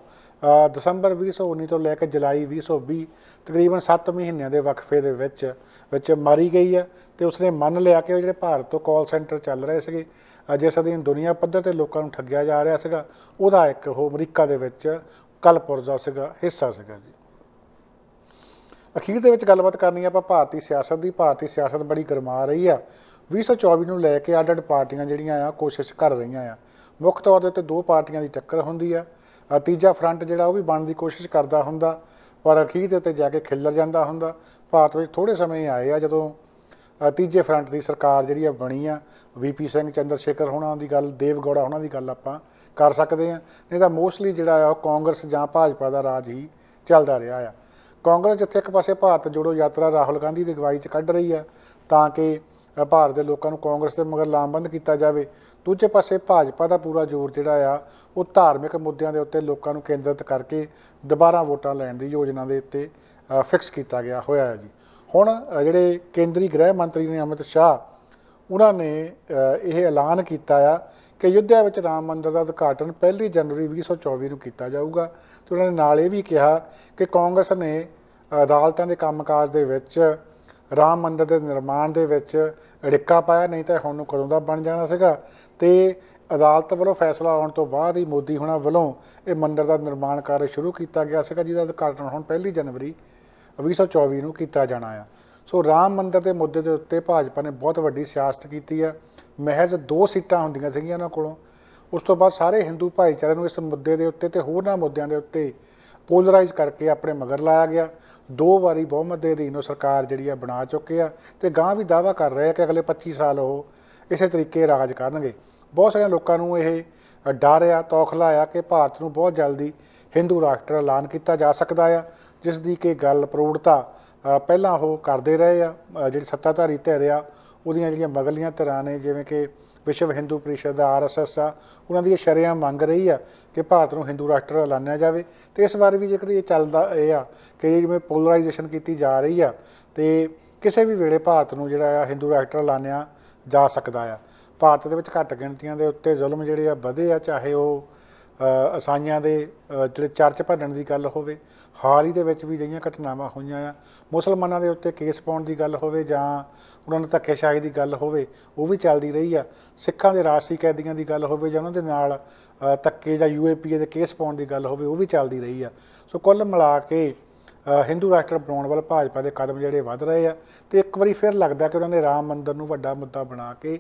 ਦਸੰਬਰ 2019 ਤੋਂ ਲੈ ਕੇ ਜੁਲਾਈ 2020 ਤਕਰੀਬਨ 7 ਮਹੀਨਿਆਂ ਦੇ ਵਕਫੇ ਦੇ ਵਿੱਚ ਵਿੱਚ ਮਾਰੀ ਗਈ ਆ ਤੇ ਉਸਨੇ ਮੰਨ ਲਿਆ ਕਿ ਉਹ ਜਿਹੜੇ ਭਾਰਤ ਤੋਂ ਕਾਲ ਸੈਂਟਰ ਚੱਲ ਰਹੇ ਸੀਗੇ ਅਜੇ ਅਧੀਨ ਦੁਨੀਆ ਪੱਧਰ ਤੇ ਲੋਕਾਂ ਨੂੰ ਠੱਗਿਆ ਜਾ ਰਿਹਾ ਸੀਗਾ ਉਹਦਾ ਇੱਕ ਉਹ ਅਮਰੀਕਾ ਦੇ ਵਿੱਚ ਕਲਪੁਰਜ਼ਾ ਸੀਗਾ ਹਿੱਸਾ ਸੀਗਾ ਜੀ ਅਖੀਰ ਦੇ ਵਿੱਚ ਗੱਲਬਾਤ ਕਰਨੀ ਆਪਾਂ ਭਾਰਤੀ ਸਿਆਸਤ ਦੀ ਭਾਰਤੀ ਸਿਆਸਤ ਬੜੀ ਗਰਮਾ ਰਹੀ ਆ 2024 ਨੂੰ ਲੈ ਕੇ ਅੱਡ-ਅੱਡ ਪਾਰਟੀਆਂ ਜਿਹੜੀਆਂ ਆ ਕੋਸ਼ਿਸ਼ ਕਰ ਰਹੀਆਂ ਆ ਮੁੱਖ ਤੌਰ ਦੇ ਉੱਤੇ ਦੋ ਪਾਰਟੀਆਂ ਦੀ ਟੱਕਰ ਹੁੰਦੀ ਆ ਤੀਜਾ ਫਰੰਟ ਜਿਹੜਾ ਉਹ ਵੀ ਬਣਨ ਦੀ ਕੋਸ਼ਿਸ਼ ਕਰਦਾ ਹੁੰਦਾ ਪਰ ਅਖੀਰ ਦੇ ਉੱਤੇ ਜਾ ਕੇ ਖਿੱਲਰ ਜਾਂਦਾ ਹੁੰਦਾ ਭਾਰਤ ਵਿੱਚ ਥੋੜੇ ਸਮੇਂ ਆਏ ਆ ਜਦੋਂ ਤੀਜੇ ਫਰੰਟ ਦੀ ਸਰਕਾਰ ਜਿਹੜੀ ਆ ਬਣੀ ਆ ਵੀਪੀ ਸਿੰਘ ਚੰਦਰ ਸ਼ੇਖਰ ਹੋਣਾ ਦੀ ਗੱਲ ਦੇਵ ਗੌੜਾ ਹੋਣਾ ਦੀ ਗੱਲ ਆਪਾਂ ਕਰ ਸਕਦੇ ਆ ਨਹੀਂ ਤਾਂ ਮੋਸਟਲੀ ਜਿਹੜਾ ਆ ਉਹ ਕਾਂਗਰਸ ਜਾਂ ਭਾਜਪਾ ਦਾ ਰਾਜ ਹੀ ਚੱਲਦਾ ਰਿਹਾ ਆ ਕਾਂਗਰਸ ਜਿੱਥੇ ਇੱਕ ਪਾਸੇ ਭਾਰਤ ਜੋੜੋ ਯਾਤਰਾ ਰਾਹੁਲ ਗਾਂਧੀ ਦੀ ਅਗਵਾਈ 'ਚ ਕੱਢ ਰਹੀ ਹੈ ਤਾਂ ਕਿ ਭਾਰਤ ਦੇ ਲੋਕਾਂ ਨੂੰ ਕਾਂਗਰਸ ਦੇ ਮਗਰ ਲਾਮਬੰਦ ਕੀਤਾ ਜਾਵੇ ਦੂਜੇ ਪਾਸੇ ਭਾਜਪਾ ਦਾ ਪੂਰਾ ਜ਼ੋਰ ਜਿਹੜਾ ਆ ਉਹ ਧਾਰਮਿਕ ਮੁੱਦਿਆਂ ਦੇ ਉੱਤੇ ਲੋਕਾਂ ਨੂੰ ਕੇਂਦਰਿਤ ਕਰਕੇ ਦੁਬਾਰਾ ਵੋਟਾਂ ਲੈਣ ਦੀ ਯੋਜਨਾ ਦੇ ਉੱਤੇ ਫਿਕਸ ਕੀਤਾ ਗਿਆ ਹੋਇਆ ਹੈ ਜੀ ਹੁਣ ਜਿਹੜੇ ਕੇਂਦਰੀ ਗ੍ਰਹਿ ਮੰਤਰੀ ਨੇ ਅਮਿਤ ਸ਼ਾਹ ਉਹਨਾਂ ਨੇ ਇਹ ਐਲਾਨ ਕੀਤਾ ਆ ਕਿ ਅਯੁੱਧਿਆ ਵਿੱਚ ਰਾਮ ਮੰਦਰ ਦਾ ਉਦਘਾਟਨ 1 ਜਨਵਰੀ 2024 ਨੂੰ ਕੀਤਾ ਜਾਊਗਾ ਤੇ ਉਹਨਾਂ ਨੇ ਨਾਲ ਇਹ ਵੀ ਕਿਹਾ ਕਿ ਕਾਂਗਰਸ ਨੇ ਅਦਾਲਤਾਂ ਦੇ ਕੰਮਕਾਜ ਦੇ ਵਿੱਚ ਰਾਮ ਮੰਦਰ ਦੇ ਨਿਰਮਾਣ ਦੇ ਵਿੱਚ ਅੜਿੱਕਾ ਪਾਇਆ ਨਹੀਂ ਤਾਂ ਹੁਣ ਨੂੰ ਕਦੋਂ ਦਾ ਬਣ ਜਾਣਾ ਸੀਗਾ ਤੇ ਅਦਾਲਤ ਵੱਲੋਂ ਫੈਸਲਾ ਆਉਣ ਤੋਂ ਬਾਅਦ ਹੀ ਮੋਦੀ ਹੁਣਾਂ ਵੱਲੋਂ ਇਹ ਮੰਦਰ ਦਾ ਨਿਰਮਾਣ ਕਾਰਜ ਸ਼ੁਰੂ ਕੀਤਾ ਗਿਆ ਸੀਗਾ ਜਿਹਦਾ ਉਦਘਾਟਨ ਹੁਣ 1 ਜਨਵਰੀ 2024 ਨੂੰ ਕੀਤਾ ਜਾਣਾ ਆ ਸੋ ਰਾਮ ਮੰਦਰ ਦੇ ਮੁੱਦੇ ਦੇ ਉੱਤੇ ਭਾਜਪਾ ਨੇ ਬਹੁਤ ਵੱਡੀ ਸਿਆਸਤ ਕੀਤੀ ਆ ਮਹਿਜ਼ ਦੋ ਸੀਟਾਂ ਹੁੰਦੀਆਂ ਸੀਗੀਆਂ ਉਹਨਾਂ ਕੋਲੋਂ ਉਸ ਤੋਂ ਬਾਅਦ ਸਾਰੇ ਹਿੰਦੂ ਭਾਈਚਾਰੇ ਨੂੰ ਇਸ ਮੁੱਦੇ ਦੇ ਉੱਤੇ ਤੇ ਹੋਰਨਾਂ ਮੁੱਦਿਆਂ ਦੇ ਉੱਤੇ ਪੋਲਰਾਈਜ਼ ਕਰਕੇ ਆਪਣੇ ਮਗਰ ਲਾਇਆ ਗਿਆ ਦੋ ਵਾਰੀ ਬਹੁਮਤ ਦੇ ਅਧੀਨ ਉਹ ਸਰਕਾਰ ਜਿਹੜੀ ਆ ਬਣਾ ਚੁੱਕੇ ਆ ਤੇ ਗਾਂ ਵੀ ਦਾਵਾ ਕਰ ਰਹੇ ਆ ਕਿ ਅਗਲੇ 25 ਸਾਲ ਉਹ ਇਸੇ ਤਰੀਕੇ ਰਾਜ ਕਰਨਗੇ ਬਹੁਤ ਸਾਰੇ ਲੋਕਾਂ ਨੂੰ ਇਹ ਡਰ ਆ ਤੌਖਲਾ ਆ ਕਿ ਭਾਰਤ ਨੂੰ ਬਹੁਤ ਜਲਦੀ ਹਿੰਦੂ ਰਾਸ਼ਟਰ ਐਲਾਨ ਕੀਤਾ ਜਾ ਸਕਦਾ ਆ ਜਿਸ ਦੀ ਕਿ ਗੱਲ ਪ੍ਰੋੜਤਾ ਪਹਿਲਾਂ ਉਹ ਕਰਦੇ ਰਹੇ ਆ ਜਿਹੜੀ ਸੱਤਾਧਾਰੀ ਧਿਰ ਆ ਉਹਦੀਆਂ ਜਿਹੜੀਆਂ ਬਗਲੀਆਂ ਤਰ੍ਹਾਂ ਨੇ ਜਿਵੇਂ ਕਿ ਵਿਸ਼ਵ ਹਿੰਦੂ ਪਰਿਸ਼ਦ ਦਾ ਆਰਐਸਐਸ ਆ ਉਹਨਾਂ ਦੀ ਇਹ ਮੰਗ ਰਹੀ ਆ ਕਿ ਭਾਰਤ ਨੂੰ ਹਿੰਦੂ ਰਾਸ਼ਟਰ ਐਲਾਨਿਆ ਜਾਵੇ ਤੇ ਇਸ ਵਾਰ ਵੀ ਜੇਕਰ ਇਹ ਚੱਲਦਾ ਇਹ ਆ ਕਿ ਜਿਵੇਂ ਪੋਲਰਾਈਜੇਸ਼ਨ ਕੀਤੀ ਜਾ ਰਹੀ ਆ ਤੇ ਕਿਸੇ ਵੀ ਵੇਲੇ ਭਾਰਤ ਨੂੰ ਜਿਹੜਾ ਆ ਹਿੰਦੂ ਰਾਸ਼ਟਰ ਐਲਾਨਿਆ ਜਾ ਸਕਦਾ ਆ ਭਾਰਤ ਦੇ ਵਿੱਚ ਘੱਟ ਗਿਣਤੀਆਂ ਦੇ ਉੱਤੇ ਜ਼ੁਲਮ ਜਿਹੜੇ ਆ ਵਧੇ ਆ ਚਾਹੇ ਉਹ ਅਸਾਈਆਂ ਦੇ ਜਿਹੜੇ ਚਰਚ ਭੰਨਣ ਦੀ ਗੱਲ ਹੋਵੇ ਹਾਲ ਹੀ ਦੇ ਵਿੱਚ ਵੀ ਜਿਹੜੀਆਂ ਘਟਨਾਵਾਂ ਹੋਈਆਂ ਆ ਮੁਸਲਮਾਨਾਂ ਦੇ ਉੱਤੇ ਕੇਸ ਪਾਉਣ ਦੀ ਗੱਲ ਹੋਵੇ ਜਾਂ ਉਹਨਾਂ ਨੂੰ ਧੱਕੇਸ਼ਾਹੀ ਦੀ ਗੱਲ ਹੋਵੇ ਉਹ ਵੀ ਚੱਲਦੀ ਰਹੀ ਆ ਸਿੱਖਾਂ ਦੇ ਰਾਜਸੀ ਕੈਦੀਆਂ ਦੀ ਗੱਲ ਹੋਵੇ ਜਾਂ ਉਹਨਾਂ ਦੇ ਨਾਲ ਧੱਕੇ ਜਾਂ ਯੂਏਪੀਏ ਦੇ ਕੇਸ ਪਾਉਣ ਦੀ ਗੱਲ ਹੋਵੇ ਉਹ ਵੀ ਚੱਲਦੀ ਰਹੀ ਆ ਸੋ ਕੁੱਲ ਮਿਲਾ ਕੇ ਹਿੰਦੂ ਰਾਸ਼ਟਰ ਬਣਾਉਣ ਵੱਲ ਭਾਜਪਾ ਦੇ ਕਦਮ ਜਿਹੜੇ ਵੱਧ ਰਹੇ ਆ ਤੇ ਇੱਕ ਵਾਰੀ ਫਿਰ ਲੱਗਦਾ ਕਿ ਉਹਨਾਂ ਨੇ ਰਾਮ ਮੰਦਿਰ ਨੂੰ ਵੱਡਾ ਮੁੱਦਾ ਬਣਾ ਕੇ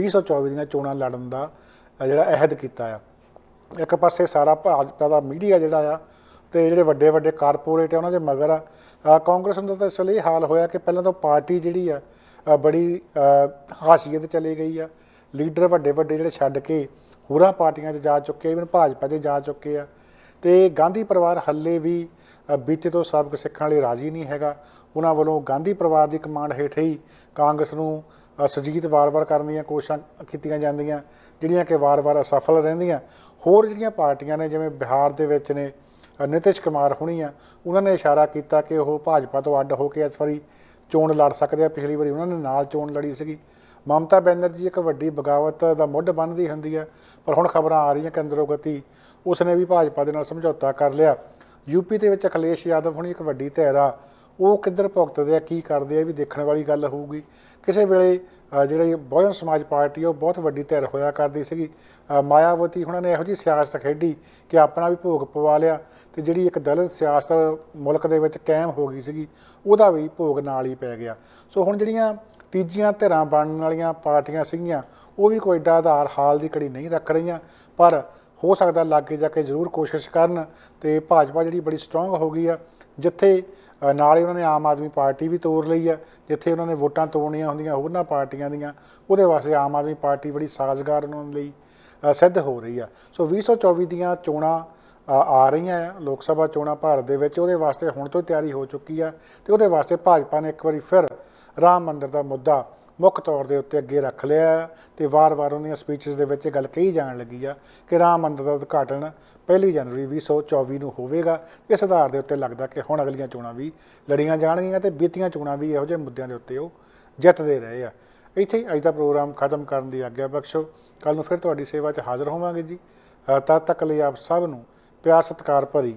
2024 ਦੀਆਂ ਚੋਣਾਂ ਲੜਨ ਦਾ ਜਿਹੜਾ ਅਹਿਦ ਕੀਤਾ ਆ ਇੱਕ ਪਾਸੇ ਸਾਰਾ ਭਾਜਪਾ ਦਾ ਮੀਡੀਆ ਜਿਹੜਾ ਆ ਤੇ ਜਿਹੜੇ ਵੱਡੇ ਵੱਡੇ ਕਾਰਪੋਰੇਟ ਆ ਉਹਨਾਂ ਦੇ ਮਗਰ ਆ ਕਾਂਗਰਸ ਨੂੰ ਤਾਂ ਇਸ ਲਈ ਹਾਲ ਹੋਇਆ ਕਿ ਪਹਿਲਾਂ ਤਾਂ ਪਾਰਟੀ ਜਿਹੜੀ ਆ ਬੜੀ ਹਾਸ਼ੀਏ ਤੇ ਚਲੀ ਗਈ ਆ ਲੀਡਰ ਵੱਡੇ ਵੱਡੇ ਜਿਹੜੇ ਛੱਡ ਕੇ ਹੋਰਾਂ ਪਾਰਟੀਆਂ 'ਚ ਜਾ ਚੁੱਕੇ ਇਵਨ ਭਾਜਪਾ 'ਚ ਜਾ ਚੁੱਕੇ ਆ ਤੇ ਗਾਂਧੀ ਪਰਿਵਾਰ ਹੱਲੇ ਵੀ ਬੀਤੇ ਤੋਂ ਸਾਬਕ ਸਿੱਖਾਂ ਲਈ ਰਾਜੀ ਨਹੀਂ ਹੈਗਾ ਉਹਨਾਂ ਵੱਲੋਂ ਗਾਂਧੀ ਪਰਿਵਾਰ ਦੀ ਕਮਾਂਡ ਹੇਠ ਹੀ ਕਾਂਗਰਸ ਨੂੰ ਸੁਜੀਤ ਵਾਰ-ਵਾਰ ਕਰਨ ਦੀਆਂ ਕੋਸ਼ਿਸ਼ਾਂ ਕੀਤੀਆਂ ਜਾਂਦੀਆਂ ਜਿਹੜੀਆਂ ਕਿ ਵਾਰ-ਵਾਰ ਅਸਫਲ ਰਹਿੰਦੀਆਂ ਹੋਰ ਜਿਹੜੀਆਂ ਪਾਰਟੀਆਂ ਨੇ ਜਿਵੇਂ ਬਿਹਾਰ ਦੇ ਵਿੱਚ ਨੇ ਨਿਤਿਸ਼ ਕੁਮਾਰ ਹੁਣੀ ਆ ਉਹਨਾਂ ਨੇ ਇਸ਼ਾਰਾ ਕੀਤਾ ਕਿ ਉਹ ਭਾਜਪਾ ਤੋਂ ਅੱਡ ਹੋ ਕੇ ਇਸ ਵਾਰੀ ਚੋਣ ਲੜ ਸਕਦੇ ਆ ਪਿਛਲੀ ਵਾਰੀ ਉਹਨਾਂ ਨੇ ਨਾਲ ਚੋਣ ਲੜੀ ਸੀਗੀ ਮਮਤਾ ਬੈਨਰਜੀ ਇੱਕ ਵੱਡੀ ਬਗਾਵਤ ਦਾ ਮੁੱਢ ਬੰਨਦੀ ਹੁੰਦੀ ਹੈ ਪਰ ਹੁਣ ਖਬਰਾਂ ਆ ਰਹੀਆਂ ਕਿ ਗਤੀ ਉਸ ਨੇ ਵੀ ਭਾਜਪਾ ਦੇ ਨਾਲ ਸਮਝੌਤਾ ਕਰ ਲਿਆ ਯੂਪੀ ਦੇ ਵਿੱਚ ਅਖਲੇਸ਼ ਯਾਦਵ ਹੁਣੀ ਇੱਕ ਵੱਡੀ ਧਿਰ ਆ ਉਹ ਕਿੱਧਰ ਭੁਗਤਦੇ ਆ ਕੀ ਕਰਦੇ ਆ ਵੀ ਦੇਖਣ ਵਾਲੀ ਗੱਲ ਹੋਊਗੀ ਕਿਸੇ ਵੇਲੇ ਜਿਹੜੀ ਬਹੁਜਨ ਸਮਾਜ ਪਾਰਟੀ ਉਹ ਬਹੁਤ ਵੱਡੀ ਧਿਰ ਹੋਇਆ ਕਰਦੀ ਸੀਗੀ ਮਾਇਆਵਤੀ ਉਹਨਾਂ ਨੇ ਇਹੋ ਜੀ ਸਿਆਸਤ ਖੇਡੀ ਕਿ ਆਪਣਾ ਵੀ ਭੋਗ ਪਵਾ ਲਿਆ ਤੇ ਜਿਹੜੀ ਇੱਕ ਦਲਿਤ ਸਿਆਸਤ ਮੁਲਕ ਦੇ ਵਿੱਚ ਕਾਇਮ ਹੋ ਗਈ ਸੀਗੀ ਉਹਦਾ ਵੀ ਭੋਗ ਨਾਲ ਹੀ ਪੈ ਗਿਆ ਸੋ ਹੁਣ ਜਿਹੜੀਆਂ ਤੀਜੀਆਂ ਧਿਰਾਂ ਬਣਨ ਵਾਲੀਆਂ ਪਾਰਟੀਆਂ ਸੀਗੀਆਂ ਉਹ ਵੀ ਕੋਈ ਡਾ ਆਧਾਰ ਹਾਲ ਦੀ ਘੜੀ ਨਹੀਂ ਰੱਖ ਰਹੀਆਂ ਪਰ ਹੋ ਸਕਦਾ ਲੱਗੇ ਜਾ ਕੇ ਜ਼ਰੂਰ ਕੋਸ਼ਿਸ਼ ਕਰਨ ਤੇ ਭਾਜਪਾ ਜਿਹੜੀ ਬੜੀ ਸਟਰੋਂਗ ਹੋ ਗਈ ਆ ਜਿੱਥੇ ਨਾਲ ਹੀ ਉਹਨਾਂ ਨੇ ਆਮ ਆਦਮੀ ਪਾਰਟੀ ਵੀ ਤੋੜ ਲਈ ਹੈ ਜਿੱਥੇ ਉਹਨਾਂ ਨੇ ਵੋਟਾਂ ਤੋੜਨੀਆਂ ਹੁੰਦੀਆਂ ਉਹਨਾਂ ਪਾਰਟੀਆਂ ਦੀਆਂ ਉਹਦੇ ਵਾਸਤੇ ਆਮ ਆਦਮੀ ਪਾਰਟੀ ਬੜੀ ਸਾਜ਼ਗਾਰ ਉਹਨਾਂ ਲਈ ਸਿੱਧ ਹੋ ਰਹੀ ਆ ਸੋ 2024 ਦੀਆਂ ਚੋਣਾਂ ਆ ਰਹੀਆਂ ਆ ਲੋਕ ਸਭਾ ਚੋਣਾਂ ਭਾਰਤ ਦੇ ਵਿੱਚ ਉਹਦੇ ਵਾਸਤੇ ਹੁਣ ਤੋਂ ਤਿਆਰੀ ਹੋ ਚੁੱਕੀ ਆ ਤੇ ਉਹਦੇ ਵਾਸਤੇ ਭਾਜਪਾ ਨੇ ਇੱਕ ਵਾਰੀ ਫਿਰ ਰਾਮ ਮੰਦਿਰ ਦਾ ਮੁੱਦਾ ਮੁੱਖ ਤੌਰ ਦੇ ਉੱਤੇ ਅੱਗੇ ਰੱਖ ਲਿਆ ਤੇ ਵਾਰ-ਵਾਰ ਉਹਨਾਂ ਦੀਆਂ ਸਪੀਚਸ ਦੇ ਵਿੱਚ ਗੱਲ ਕਹੀ ਜਾਣ ਲੱਗੀ ਆ ਕਿ ਰਾਮ ਮੰਦਰ ਦਾ ਉਦਘਾਟਨ 1 ਜਨਵਰੀ 2024 ਨੂੰ ਹੋਵੇਗਾ ਇਸ ਆਧਾਰ ਦੇ ਉੱਤੇ ਲੱਗਦਾ ਕਿ ਹੁਣ ਅਗਲੀਆਂ ਚੋਣਾਂ ਵੀ ਲੜੀਆਂ ਜਾਣਗੀਆਂ ਤੇ ਬੀਤੀਆਂ ਚੋਣਾਂ ਵੀ ਇਹੋ ਜਿਹੇ ਮੁੱਦਿਆਂ ਦੇ ਉੱਤੇ ਉਹ ਜਿੱਤਦੇ ਰਹੇ ਆ ਇੱਥੇ ਅੱਜ ਦਾ ਪ੍ਰੋਗਰਾਮ ਖਤਮ ਕਰਨ ਦੀ ਆਗਿਆ ਬਖਸ਼ੋ ਕੱਲ ਨੂੰ ਫਿਰ ਤੁਹਾਡੀ ਸੇਵਾ 'ਚ ਹਾਜ਼ਰ ਹੋਵਾਂਗੇ ਜੀ ਤਦ ਤੱਕ ਲਈ ਆਪ ਸਭ ਨੂੰ ਪਿਆਰ ਸਤਿਕਾਰ ਭਰੀ